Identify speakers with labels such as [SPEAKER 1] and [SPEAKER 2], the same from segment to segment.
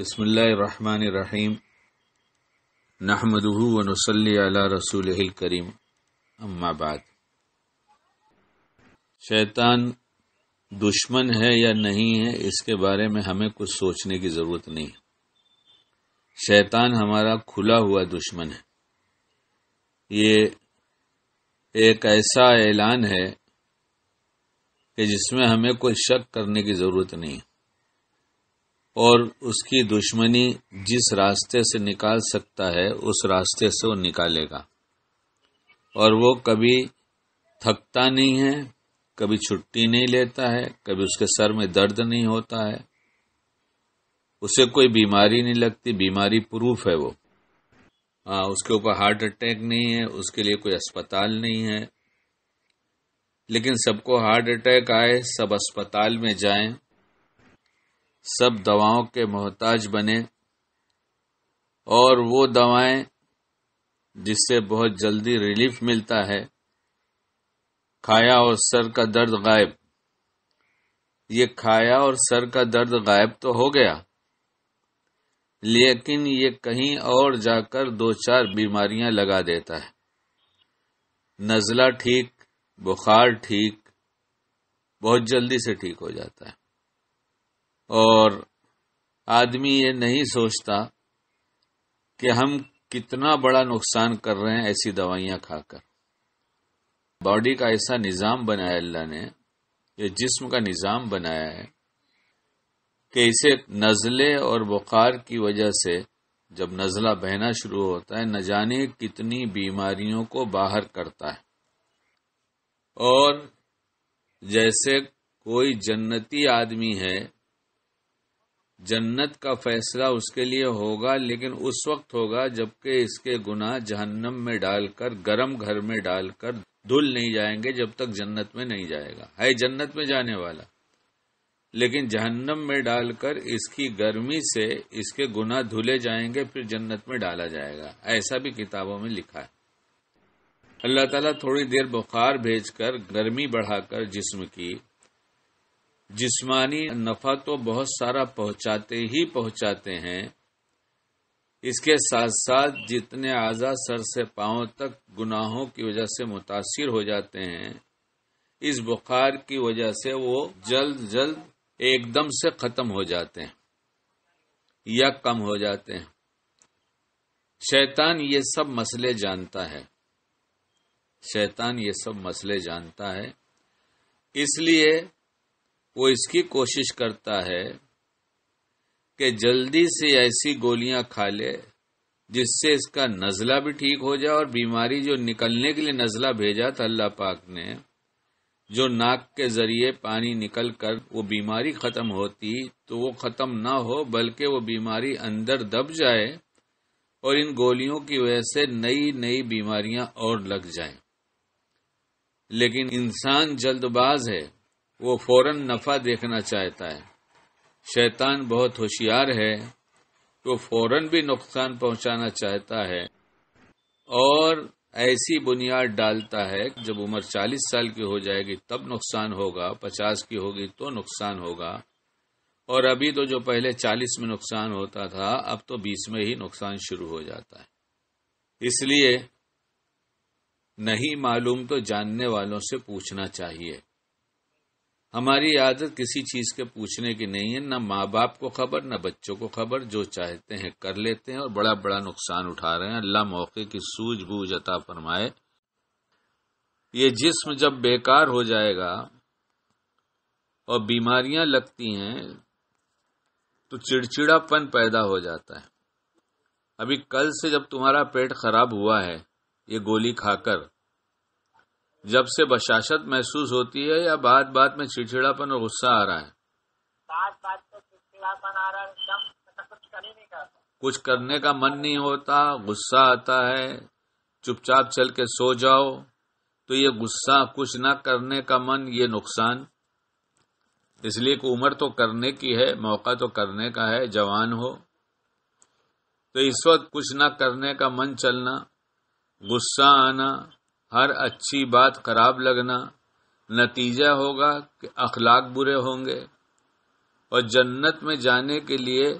[SPEAKER 1] बसमीम नहमदहू वनसली रसूल करीम अम्माबाद शैतान दुश्मन है या नहीं है इसके बारे में हमें कुछ सोचने की ज़रूरत नहीं है शैतान हमारा खुला हुआ दुश्मन है ये एक ऐसा ऐलान है कि जिसमें हमें कोई शक करने की ज़रूरत नहीं है और उसकी दुश्मनी जिस रास्ते से निकाल सकता है उस रास्ते से वो निकालेगा और वो कभी थकता नहीं है कभी छुट्टी नहीं लेता है कभी उसके सर में दर्द नहीं होता है उसे कोई बीमारी नहीं लगती बीमारी प्रूफ है वो हाँ उसके ऊपर हार्ट अटैक नहीं है उसके लिए कोई अस्पताल नहीं है लेकिन सबको हार्ट अटैक आए सब अस्पताल में जाएं सब दवाओं के मोहताज बने और वो दवाएं जिससे बहुत जल्दी रिलीफ मिलता है खाया और सर का दर्द गायब ये खाया और सर का दर्द गायब तो हो गया लेकिन ये कहीं और जाकर दो चार बीमारियां लगा देता है नज़ला ठीक बुखार ठीक बहुत जल्दी से ठीक हो जाता है और आदमी ये नहीं सोचता कि हम कितना बड़ा नुकसान कर रहे हैं ऐसी दवाइयां खाकर बॉडी का ऐसा निज़ाम बनाया अल्लाह ने ये जिस्म का निज़ाम बनाया है कि इसे नज़ले और बुखार की वजह से जब नज़ला बहना शुरू होता है न जाने कितनी बीमारियों को बाहर करता है और जैसे कोई जन्नती आदमी है जन्नत का फैसला उसके लिए होगा लेकिन उस वक्त होगा जबकि इसके गुना जहन्नम में डालकर गरम घर में डालकर धुल नहीं जाएंगे जब तक जन्नत में नहीं जाएगा है जन्नत में जाने वाला लेकिन जहन्नम में डालकर इसकी गर्मी से इसके गुना धुले जाएंगे फिर जन्नत में डाला जाएगा ऐसा भी किताबों में लिखा है अल्लाह ताला थोड़ी देर बुखार भेजकर गर्मी बढ़ाकर जिसम की जिस्मानी नफा तो बहुत सारा पहुंचाते ही पहुंचाते हैं इसके साथ साथ जितने आज़ा सर से पांव तक गुनाहों की वजह से मुतासर हो जाते हैं इस बुखार की वजह से वो जल्द जल्द एकदम से खत्म हो जाते हैं या कम हो जाते हैं शैतान ये सब मसले जानता है शैतान ये सब मसले जानता है इसलिए वो इसकी कोशिश करता है कि जल्दी से ऐसी गोलियां खा ले जिससे इसका नज़ला भी ठीक हो जाए और बीमारी जो निकलने के लिए नज़ला भेजा था अल्लाह पाक ने जो नाक के जरिए पानी निकल कर वो बीमारी खत्म होती तो वो खत्म ना हो बल्कि वो बीमारी अंदर दब जाए और इन गोलियों की वजह से नई नई बीमारियां और लग जाएं। लेकिन इंसान जल्दबाज है वो फौरन नफा देखना चाहता है शैतान बहुत होशियार है वो तो फौरन भी नुकसान पहुंचाना चाहता है और ऐसी बुनियाद डालता है जब उम्र चालीस साल की हो जाएगी तब नुकसान होगा पचास की होगी तो नुकसान होगा और अभी तो जो पहले चालीस में नुकसान होता था अब तो बीस में ही नुकसान शुरू हो जाता है इसलिए नहीं मालूम तो जानने वालों से पूछना चाहिए हमारी आदत किसी चीज के पूछने की नहीं है ना माँ बाप को खबर ना बच्चों को खबर जो चाहते हैं कर लेते हैं और बड़ा बड़ा नुकसान उठा रहे हैं अल्लाह मौके की सूझबूझ अता फरमाए ये जिस्म जब बेकार हो जाएगा और बीमारियां लगती हैं तो चिड़चिड़ापन पैदा हो जाता है अभी कल से जब तुम्हारा पेट खराब हुआ है ये गोली खाकर जब से बशाशत महसूस होती है या बात बात में चिड़चिड़ापन और गुस्सा आ रहा है बात बात में चिड़चिड़ापन आ रहा है कुछ करने नहीं करता कुछ करने का मन नहीं होता गुस्सा आता है चुपचाप चल के सो जाओ तो ये गुस्सा कुछ ना करने का मन ये नुकसान इसलिए कि उम्र तो करने की है मौका तो करने का है जवान हो तो इस वक्त कुछ ना करने का मन चलना गुस्सा आना हर अच्छी बात खराब लगना नतीजा होगा कि अखलाक बुरे होंगे और जन्नत में जाने के लिए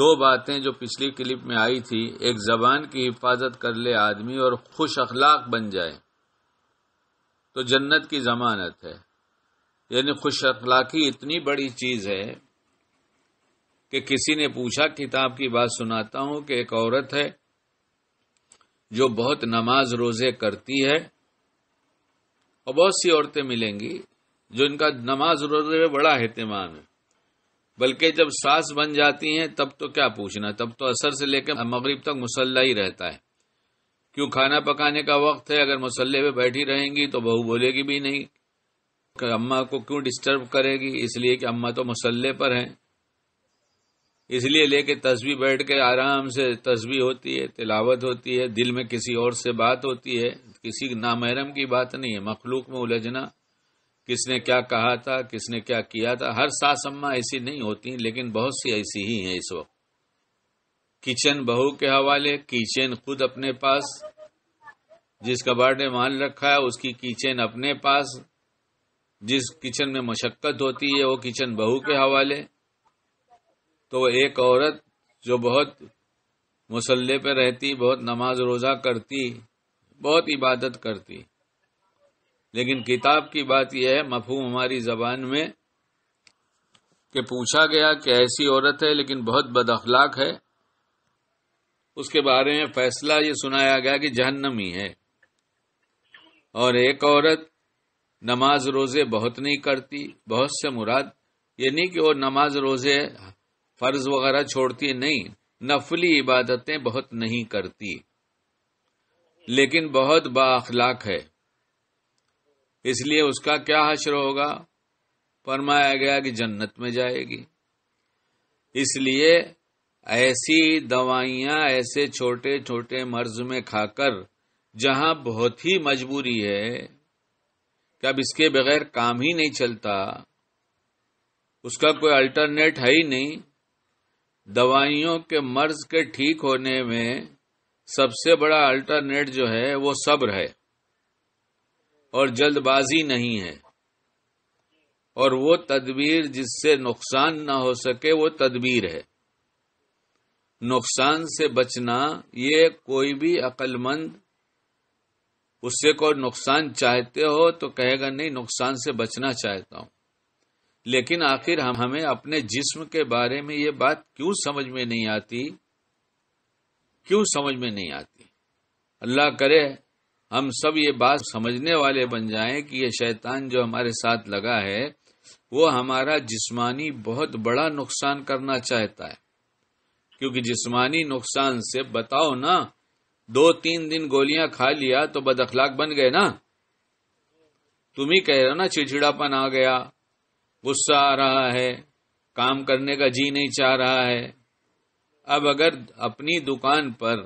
[SPEAKER 1] दो बातें जो पिछली क्लिप में आई थी एक जबान की हिफाजत कर ले आदमी और खुश अखलाक बन जाए तो जन्नत की जमानत है यानी खुश अखलाकी इतनी बड़ी चीज है कि किसी ने पूछा किताब की बात सुनाता हूं कि एक औरत है जो बहुत नमाज रोजे करती है और बहुत सी औरतें मिलेंगी जो इनका नमाज रोजे में बड़ा अहतमाम है बल्कि जब सास बन जाती हैं तब तो क्या पूछना तब तो असर से लेकर मगरिब तक मुसल्ला ही रहता है क्यों खाना पकाने का वक्त है अगर मुसल्ले पे बैठी रहेंगी तो बहू बोलेगी भी नहीं अम्मा को क्यों डिस्टर्ब करेगी इसलिए कि अम्मा तो मुसल्ले पर हैं इसलिए लेके तस्वीर बैठ के आराम से तस्वीर होती है तिलावत होती है दिल में किसी और से बात होती है किसी नामहरम की बात नहीं है मखलूक में उलझना किसने क्या कहा था किसने क्या किया था हर सास अम्मा ऐसी नहीं होती लेकिन बहुत सी ऐसी ही हैं इस वक्त किचन बहू के हवाले किचन खुद अपने पास जिस कबाड़ ने मान रखा है उसकी किचन अपने पास जिस किचन में मशक्कत होती है वो किचन बहू के हवाले तो एक औरत जो बहुत मुसल्ले पे रहती बहुत नमाज रोजा करती बहुत इबादत करती लेकिन किताब की बात यह है मफहूम हमारी जबान में कि पूछा गया कि ऐसी औरत है लेकिन बहुत बदअखलाक है उसके बारे में फैसला ये सुनाया गया कि जहन्नमी है और एक औरत नमाज रोजे बहुत नहीं करती बहुत से मुराद ये नहीं कि वो नमाज रोजे फर्ज वगैरह छोड़ती नहीं नफली इबादतें बहुत नहीं करती लेकिन बहुत बाखलाक है इसलिए उसका क्या हशर होगा फरमाया गया कि जन्नत में जाएगी इसलिए ऐसी दवाइया ऐसे छोटे छोटे मर्ज में खाकर जहां बहुत ही मजबूरी है क्या अब इसके बगैर काम ही नहीं चलता उसका कोई अल्टरनेट है ही नहीं दवाइयों के मर्ज के ठीक होने में सबसे बड़ा अल्टरनेट जो है वो सब्र है और जल्दबाजी नहीं है और वो तदबीर जिससे नुकसान ना हो सके वो तदबीर है नुकसान से बचना ये कोई भी अकलमंद उससे कोई नुकसान चाहते हो तो कहेगा नहीं नुकसान से बचना चाहता हूं लेकिन आखिर हम हमें अपने जिस्म के बारे में ये बात क्यों समझ में नहीं आती क्यों समझ में नहीं आती अल्लाह करे हम सब ये बात समझने वाले बन जाएं कि ये शैतान जो हमारे साथ लगा है वो हमारा जिस्मानी बहुत बड़ा नुकसान करना चाहता है क्योंकि जिस्मानी नुकसान से बताओ ना दो तीन दिन गोलियां खा लिया तो बदअखलाक बन गए ना तुम ही कह रहे हो ना चिड़चिड़ापन आ गया गुस्सा आ रहा है काम करने का जी नहीं चाह रहा है अब अगर अपनी दुकान पर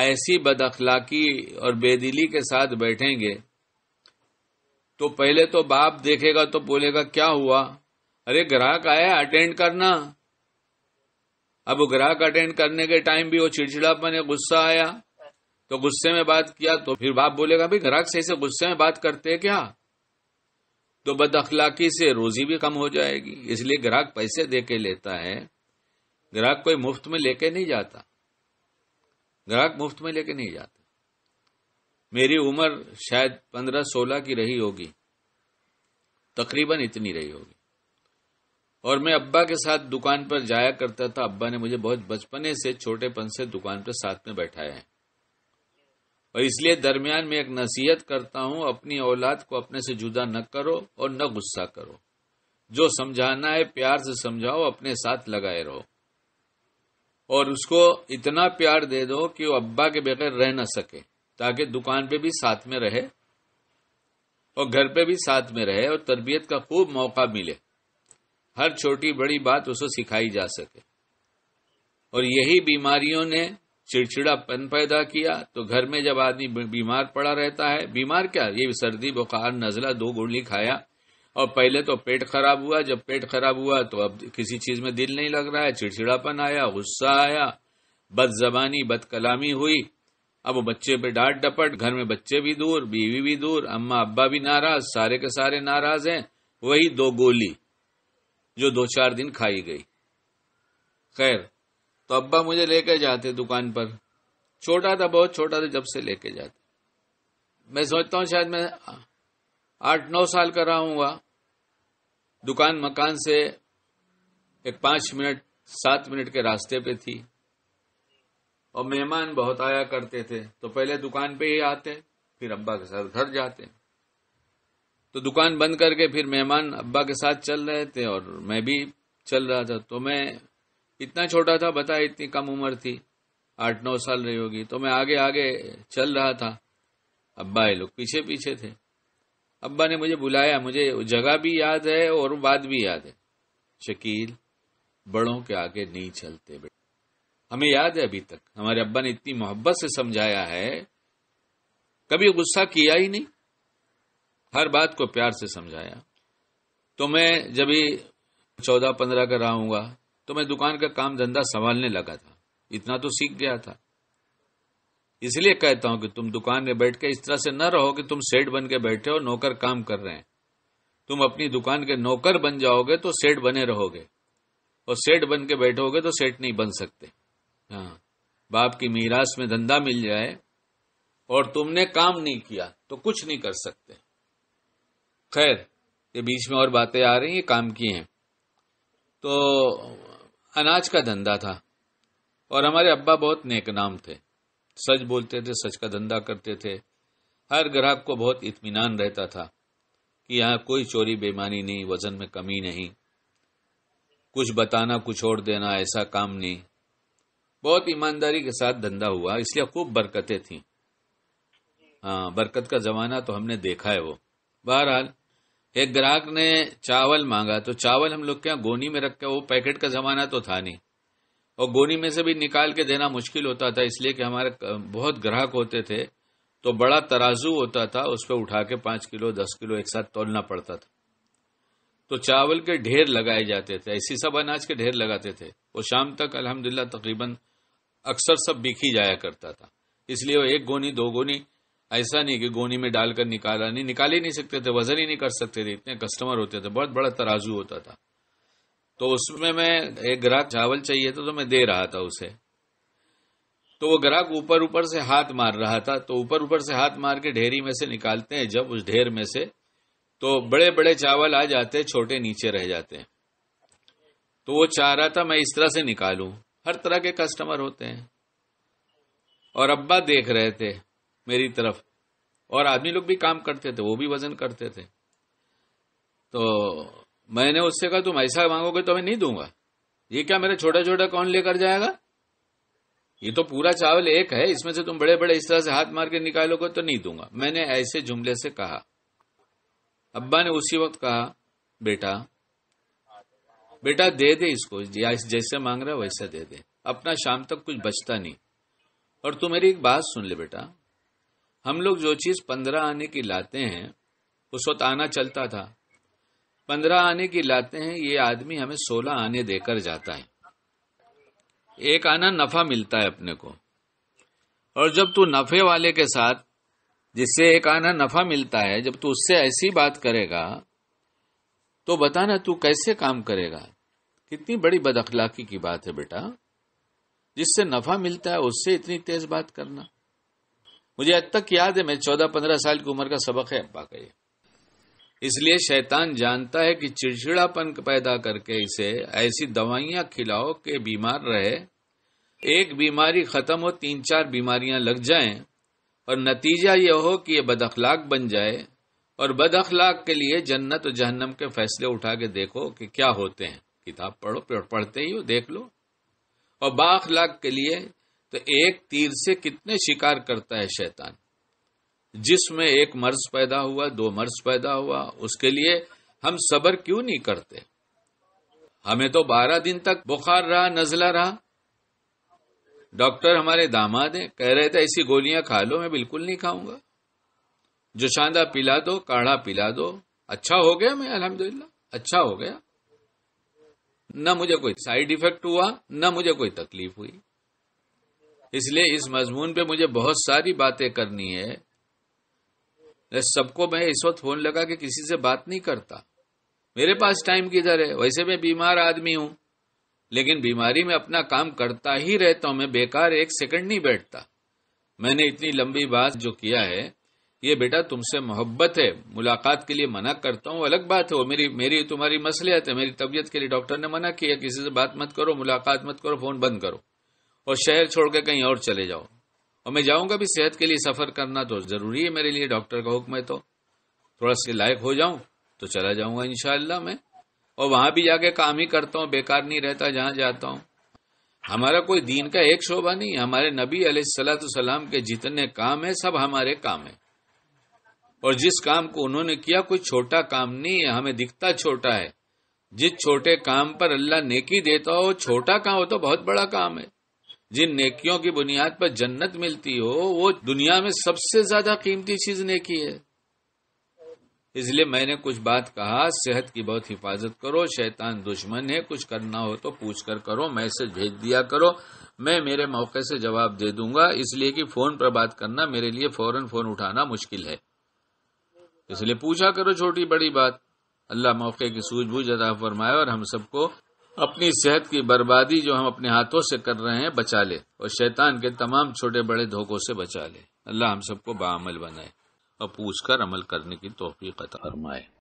[SPEAKER 1] ऐसी बदअखलाकी और बेदिली के साथ बैठेंगे तो पहले तो बाप देखेगा तो बोलेगा क्या हुआ अरे ग्राहक आया अटेंड करना अब ग्राहक अटेंड करने के टाइम भी वो चिड़चिड़ापन या गुस्सा आया तो गुस्से में बात किया तो फिर बाप बोलेगा भाई ग्राहक से ऐसे गुस्से में बात करते क्या तो बद अखलाकी से रोजी भी कम हो जाएगी इसलिए ग्राहक पैसे दे के लेता है ग्राहक कोई मुफ्त में लेके नहीं जाता ग्राहक मुफ्त में लेके नहीं जाता मेरी उम्र शायद पंद्रह सोलह की रही होगी तकरीबन इतनी रही होगी और मैं अब्बा के साथ दुकान पर जाया करता था अब्बा ने मुझे बहुत बचपने से छोटेपन से दुकान पर साथ में बैठाया है और इसलिए दरमियान में एक नसीहत करता हूं अपनी औलाद को अपने से जुदा न करो और न गुस्सा करो जो समझाना है प्यार से समझाओ अपने साथ लगाए रहो और उसको इतना प्यार दे दो कि वो अब्बा के बगैर रह न सके ताकि दुकान पे भी साथ में रहे और घर पे भी साथ में रहे और तरबियत का खूब मौका मिले हर छोटी बड़ी बात उसे सिखाई जा सके और यही बीमारियों ने चिड़चिड़ापन पैदा किया तो घर में जब आदमी बीमार पड़ा रहता है बीमार क्या ये सर्दी बुखार नजला दो गोली खाया और पहले तो पेट खराब हुआ जब पेट खराब हुआ तो अब किसी चीज में दिल नहीं लग रहा है चिड़चिड़ापन आया गुस्सा आया बदजबानी बदकलामी हुई अब वो बच्चे पे डांट डपट घर में बच्चे भी दूर बीवी भी दूर अम्मा अब्बा भी नाराज सारे के सारे नाराज हैं वही दो गोली जो दो चार दिन खाई गई खैर तो अब्बा मुझे लेके जाते दुकान पर छोटा था बहुत छोटा था जब से लेके जाते मैं सोचता हूँ शायद मैं आठ नौ साल का रहा हूं दुकान मकान से एक पांच मिनट सात मिनट के रास्ते पे थी और मेहमान बहुत आया करते थे तो पहले दुकान पे ही आते फिर अब्बा के साथ घर जाते तो दुकान बंद करके फिर मेहमान अब्बा के साथ चल रहे थे और मैं भी चल रहा था तो मैं इतना छोटा था बताया इतनी कम उम्र थी आठ नौ साल रही होगी तो मैं आगे आगे चल रहा था अब्बा ये लोग पीछे पीछे थे अब्बा ने मुझे बुलाया मुझे जगह भी याद है और बात भी याद है शकील बड़ों के आगे नहीं चलते बेटे हमें याद है अभी तक हमारे अब्बा ने इतनी मोहब्बत से समझाया है कभी गुस्सा किया ही नहीं हर बात को प्यार से समझाया तो मैं जब चौदह पंद्रह का रहा तो मैं दुकान का काम धंधा संभालने लगा था इतना तो सीख गया था इसलिए कहता हूं कि तुम दुकान में बैठ के इस तरह से न रहो कि तुम सेठ बन के बैठे हो नौकर काम कर रहे हैं तुम अपनी दुकान के नौकर बन जाओगे तो सेठ बने रहोगे और सेठ बन के बैठोगे तो सेठ नहीं बन सकते हाँ बाप की मीरास में धंधा मिल जाए और तुमने काम नहीं किया तो कुछ नहीं कर सकते खैर ये बीच में और बातें आ रही हैं काम की हैं तो अनाज का धंधा था और हमारे अब्बा बहुत नेकनाम थे सच बोलते थे सच का धंधा करते थे हर ग्राहक को बहुत इत्मीनान रहता था कि यहाँ कोई चोरी बेमानी नहीं वजन में कमी नहीं कुछ बताना कुछ और देना ऐसा काम नहीं बहुत ईमानदारी के साथ धंधा हुआ इसलिए खूब बरकतें थी हाँ बरकत का जमाना तो हमने देखा है वो बहरहाल एक ग्राहक ने चावल मांगा तो चावल हम लोग क्या गोनी में रख के वो पैकेट का जमाना तो था नहीं और गोनी में से भी निकाल के देना मुश्किल होता था इसलिए कि हमारे बहुत ग्राहक होते थे तो बड़ा तराजू होता था उस पर उठा के पांच किलो दस किलो एक साथ तोलना पड़ता था तो चावल के ढेर लगाए जाते थे ऐसी सब अनाज के ढेर लगाते थे वो शाम तक अल्हम्दुलिल्लाह तकरीबन अक्सर सब बिखी जाया करता था इसलिए वो एक गोनी दो गोनी ऐसा नहीं कि गोनी में डालकर निकाला नहीं निकाल ही नहीं सकते थे वजन ही नहीं कर सकते थे इतने कस्टमर होते थे बहुत बड़ा तराजू होता था तो उसमें मैं एक ग्राहक चावल चाहिए था तो मैं दे रहा था उसे तो वो ग्राहक ऊपर ऊपर से हाथ मार रहा था तो ऊपर ऊपर से हाथ मार के ढेरी में से निकालते हैं जब उस ढेर में से तो बड़े बड़े चावल आ जाते हैं छोटे नीचे रह जाते हैं तो वो चाह रहा था मैं इस तरह से निकालू हर तरह के कस्टमर होते हैं और अब्बा देख रहे थे मेरी तरफ और आदमी लोग भी काम करते थे वो भी वजन करते थे तो मैंने उससे कहा तुम ऐसा मांगोगे तो मैं नहीं दूंगा ये क्या मेरा छोटा छोटा कौन लेकर जाएगा ये तो पूरा चावल एक है इसमें से तुम बड़े बड़े इस तरह से हाथ मार के निकालोगे तो नहीं दूंगा मैंने ऐसे जुमले से कहा अब्बा ने उसी वक्त कहा बेटा बेटा दे दे इसको जैसे मांग रहा वैसा दे दे अपना शाम तक कुछ बचता नहीं और तू मेरी एक बात सुन ले बेटा हम लोग जो चीज पंद्रह आने की लाते हैं उस वक्त आना चलता था पंद्रह आने की लाते हैं ये आदमी हमें सोलह आने देकर जाता है एक आना नफा मिलता है अपने को और जब तू नफे वाले के साथ जिससे एक आना नफा मिलता है जब तू उससे ऐसी बात करेगा तो बताना तू कैसे काम करेगा कितनी बड़ी बदअखलाकी की बात है बेटा जिससे नफा मिलता है उससे इतनी तेज बात करना मुझे अब तक याद है मैं चौदह पंद्रह साल की उम्र का सबक है अब्बा का ये इसलिए शैतान जानता है कि चिड़चिड़ापन पैदा करके इसे ऐसी दवाइयां खिलाओ कि बीमार रहे एक बीमारी खत्म हो तीन चार बीमारियां लग जाएं और नतीजा यह हो कि ये बदअखलाक बन जाए और बदअखलाक के लिए जन्नत और जहन्नम के फैसले उठा के देखो कि क्या होते हैं किताब पढ़ो पढ़ते ही हो देख लो और बाखलाक के लिए तो एक तीर से कितने शिकार करता है शैतान जिसमें एक मर्ज पैदा हुआ दो मर्ज पैदा हुआ उसके लिए हम सबर क्यों नहीं करते हमें तो बारह दिन तक बुखार रहा नजला रहा डॉक्टर हमारे दामाद हैं कह रहे थे ऐसी गोलियां खा लो मैं बिल्कुल नहीं खाऊंगा जो शांदा पिला दो काढ़ा पिला दो अच्छा हो गया मैं अल्हम्दुलिल्लाह अच्छा हो गया ना मुझे कोई साइड इफेक्ट हुआ ना मुझे कोई तकलीफ हुई इसलिए इस मजमून पे मुझे बहुत सारी बातें करनी है सबको मैं इस वक्त फोन लगा के किसी से बात नहीं करता मेरे पास टाइम किधर है वैसे मैं बीमार आदमी हूं लेकिन बीमारी में अपना काम करता ही रहता हूं मैं बेकार एक सेकंड नहीं बैठता मैंने इतनी लंबी बात जो किया है ये बेटा तुमसे मोहब्बत है मुलाकात के लिए मना करता हूँ अलग बात है वो मेरी मेरी तुम्हारी मसलियत है मेरी तबीयत के लिए डॉक्टर ने मना किया किसी से बात मत करो मुलाकात मत करो फोन बंद करो और शहर छोड़कर कहीं और चले जाओ और मैं जाऊंगा भी सेहत के लिए सफर करना तो जरूरी है मेरे लिए डॉक्टर का हुक्म है तो थोड़ा से लायक हो जाऊं तो चला जाऊंगा इनशाला मैं और वहां भी जाके काम ही करता हूँ बेकार नहीं रहता जहां जाता हूँ हमारा कोई दीन का एक शोभा नहीं हमारे नबी सलाम के जितने काम है सब हमारे काम है और जिस काम को उन्होंने किया कोई छोटा काम नहीं है हमें दिखता छोटा है जिस छोटे काम पर अल्लाह नेकी देता हो छोटा काम हो तो बहुत बड़ा काम है जिन नेकियों की बुनियाद पर जन्नत मिलती हो वो दुनिया में सबसे ज्यादा कीमती चीज नेकी है इसलिए मैंने कुछ बात कहा सेहत की बहुत हिफाजत करो शैतान दुश्मन है कुछ करना हो तो पूछ कर करो मैसेज भेज दिया करो मैं मेरे मौके से जवाब दे दूंगा इसलिए कि फोन पर बात करना मेरे लिए फौरन फोन उठाना मुश्किल है इसलिए पूछा करो छोटी बड़ी बात अल्लाह मौके की सूझबूझ अदा फरमाए और हम सबको अपनी सेहत की बर्बादी जो हम अपने हाथों से कर रहे हैं बचा ले और शैतान के तमाम छोटे बड़े धोखों से बचा ले अल्लाह हम सबको बामल बनाए और पूछ कर अमल करने की तोहफी फरमाए